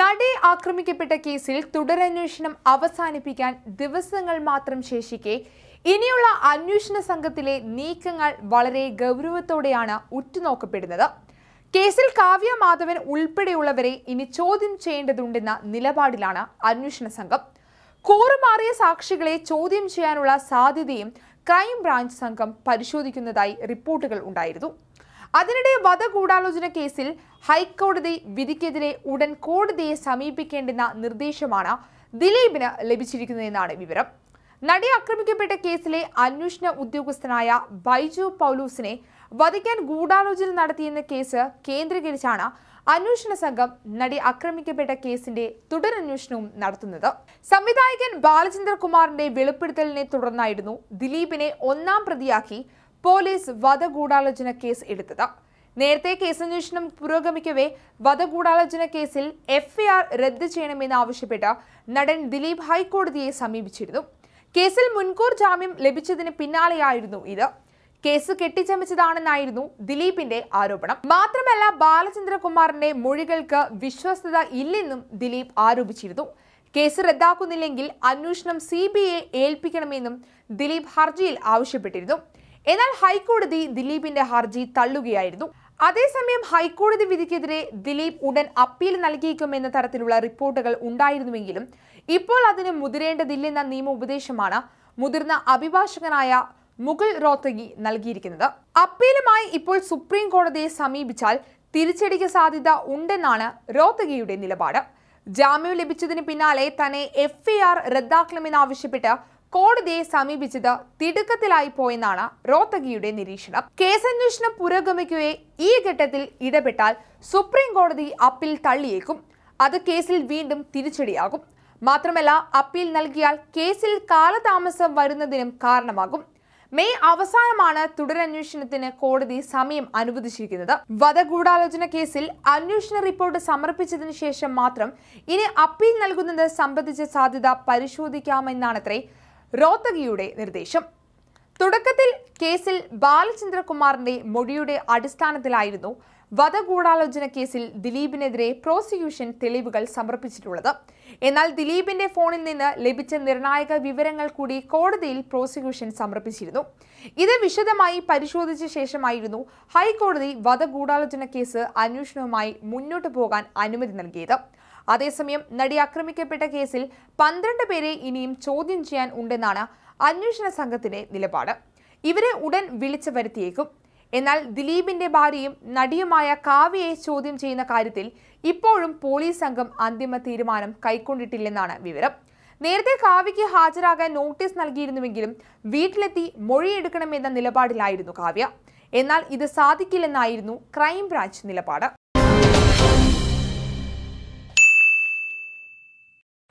നടി ആക്രമിക്കപ്പെട്ട കേസിൽ തുടരന്വേഷണം അവസാനിപ്പിക്കാൻ ദിവസങ്ങൾ മാത്രം ശേഷിക്കെ ഇനിയുള്ള അന്വേഷണ സംഘത്തിലെ നീക്കങ്ങൾ വളരെ ഗൗരവത്തോടെയാണ് ഉറ്റുനോക്കപ്പെടുന്നത് കേസിൽ കാവ്യ മാധവൻ ഉൾപ്പെടെയുള്ളവരെ ഇനി ചോദ്യം ചെയ്യേണ്ടതുണ്ടെന്ന നിലപാടിലാണ് അന്വേഷണ സംഘം കൂറുമാറിയ സാക്ഷികളെ ചോദ്യം ചെയ്യാനുള്ള സാധ്യതയും ക്രൈംബ്രാഞ്ച് സംഘം പരിശോധിക്കുന്നതായി റിപ്പോർട്ടുകൾ ഉണ്ടായിരുന്നു അതിനിടെ വധഗൂഢാലോചന കേസിൽ ഹൈക്കോടതി വിധിക്കെതിരെ ഉടൻ കോടതിയെ സമീപിക്കേണ്ടെന്ന നിർദ്ദേശമാണ് ദിലീപിന് ലഭിച്ചിരിക്കുന്നതെന്നാണ് വിവരം നടി ആക്രമിക്കപ്പെട്ട കേസിലെ അന്വേഷണ ഉദ്യോഗസ്ഥനായ ബൈജു പൗലൂസിനെ വധിക്കാൻ ഗൂഢാലോചന നടത്തിയെന്ന കേസ് കേന്ദ്രീകരിച്ചാണ് അന്വേഷണ സംഘം നടി ആക്രമിക്കപ്പെട്ട കേസിന്റെ തുടരന്വേഷണവും നടത്തുന്നത് സംവിധായകൻ ബാലചന്ദ്രകുമാറിന്റെ വെളിപ്പെടുത്തലിനെ തുടർന്നായിരുന്നു ദിലീപിനെ ഒന്നാം പ്രതിയാക്കി പോലീസ് വധഗൂഢാലോചന കേസ് എടുത്തത് നേരത്തെ കേസന്വേഷണം പുരോഗമിക്കവേ വധഗൂഢാലോചന കേസിൽ എഫ്ഐആർ റദ്ദ് ആവശ്യപ്പെട്ട് നടൻ ദിലീപ് ഹൈക്കോടതിയെ സമീപിച്ചിരുന്നു കേസിൽ മുൻകൂർ ജാമ്യം ലഭിച്ചതിന് പിന്നാലെയായിരുന്നു ഇത് കേസ് കെട്ടിച്ചമച്ചതാണെന്നായിരുന്നു ദിലീപിന്റെ ആരോപണം മാത്രമല്ല ബാലചന്ദ്രകുമാറിന്റെ മൊഴികൾക്ക് വിശ്വസ്തത ഇല്ലെന്നും ദിലീപ് ആരോപിച്ചിരുന്നു കേസ് റദ്ദാക്കുന്നില്ലെങ്കിൽ അന്വേഷണം സി ബി ഐ ഏൽപ്പിക്കണമെന്നും ദിലീപ് ഹർജിയിൽ ആവശ്യപ്പെട്ടിരുന്നു എന്നാൽ ഹൈക്കോടതി ദിലീപിന്റെ ഹർജി തള്ളുകയായിരുന്നു അതേസമയം ഹൈക്കോടതി വിധിക്കെതിരെ ദിലീപ് ഉടൻ അപ്പീൽ നൽകിയേക്കുമെന്ന തരത്തിലുള്ള റിപ്പോർട്ടുകൾ ഉണ്ടായിരുന്നുവെങ്കിലും ഇപ്പോൾ അതിന് മുതിരേണ്ടതില്ലെന്ന ഉപദേശമാണ് മുതിർന്ന അഭിഭാഷകനായ മുകുൾ റോത്തഗി നൽകിയിരിക്കുന്നത് അപ്പീലുമായി ഇപ്പോൾ സുപ്രീം കോടതിയെ സമീപിച്ചാൽ തിരിച്ചടിക്ക് സാധ്യത ഉണ്ടെന്നാണ് റോത്തഗിയുടെ നിലപാട് ജാമ്യം ലഭിച്ചതിന് പിന്നാലെ തന്നെ എഫ് റദ്ദാക്കണമെന്നാവശ്യപ്പെട്ട് കോടതിയെ സമീപിച്ചത് തിടുക്കത്തിലായി പോയെന്നാണ് റോത്തഗിയുടെ നിരീക്ഷണം കേസന്വേഷണം പുരോഗമിക്കുകയെ ഈ ഘട്ടത്തിൽ ഇടപെട്ടാൽ സുപ്രീം കോടതി അപ്പീൽ തള്ളിയേക്കും അത് കേസിൽ വീണ്ടും തിരിച്ചടിയാകും മാത്രമല്ല അപ്പീൽ നൽകിയാൽ കേസിൽ കാലതാമസം വരുന്നതിനും കാരണമാകും മെയ് അവസാനമാണ് തുടരന്വേഷണത്തിന് കോടതി സമയം അനുവദിച്ചിരിക്കുന്നത് വധഗൂഢാലോചന കേസിൽ അന്വേഷണ റിപ്പോർട്ട് സമർപ്പിച്ചതിന് ശേഷം മാത്രം ഇനി അപ്പീൽ നൽകുന്നത് സംബന്ധിച്ച സാധ്യത പരിശോധിക്കാമെന്നാണത്രേ റോത്തഗിയുടെ നിർദ്ദേശം തുടക്കത്തിൽ കേസിൽ ബാലചന്ദ്രകുമാറിന്റെ മൊഴിയുടെ അടിസ്ഥാനത്തിലായിരുന്നു വധഗൂഢാലോചന കേസിൽ ദിലീപിനെതിരെ പ്രോസിക്യൂഷൻ തെളിവുകൾ സമർപ്പിച്ചിട്ടുള്ളത് എന്നാൽ ദിലീപിന്റെ ഫോണിൽ നിന്ന് ലഭിച്ച നിർണായക വിവരങ്ങൾ കൂടി കോടതിയിൽ പ്രോസിക്യൂഷൻ സമർപ്പിച്ചിരുന്നു ഇത് വിശദമായി പരിശോധിച്ച ശേഷമായിരുന്നു ഹൈക്കോടതി വധഗൂഢാലോചന കേസ് അന്വേഷണവുമായി മുന്നോട്ടു പോകാൻ അനുമതി നൽകിയത് അതേസമയം നടി ആക്രമിക്കപ്പെട്ട കേസിൽ പന്ത്രണ്ട് പേരെ ഇനിയും ചോദ്യം ചെയ്യാൻ ഉണ്ടെന്നാണ് അന്വേഷണ സംഘത്തിന്റെ നിലപാട് ഇവരെ ഉടൻ വിളിച്ചു വരുത്തിയേക്കും എന്നാൽ ദിലീപിന്റെ ഭാര്യയും നടിയുമായ കാവ്യയെ ചോദ്യം ചെയ്യുന്ന കാര്യത്തിൽ ഇപ്പോഴും പോലീസ് സംഘം അന്തിമ തീരുമാനം കൈക്കൊണ്ടിട്ടില്ലെന്നാണ് വിവരം നേരത്തെ കാവ്യയ്ക്ക് ഹാജരാകാൻ നോട്ടീസ് നൽകിയിരുന്നുവെങ്കിലും വീട്ടിലെത്തി മൊഴിയെടുക്കണമെന്ന നിലപാടിലായിരുന്നു കാവ്യ എന്നാൽ ഇത് സാധിക്കില്ലെന്നായിരുന്നു ക്രൈംബ്രാഞ്ച് നിലപാട്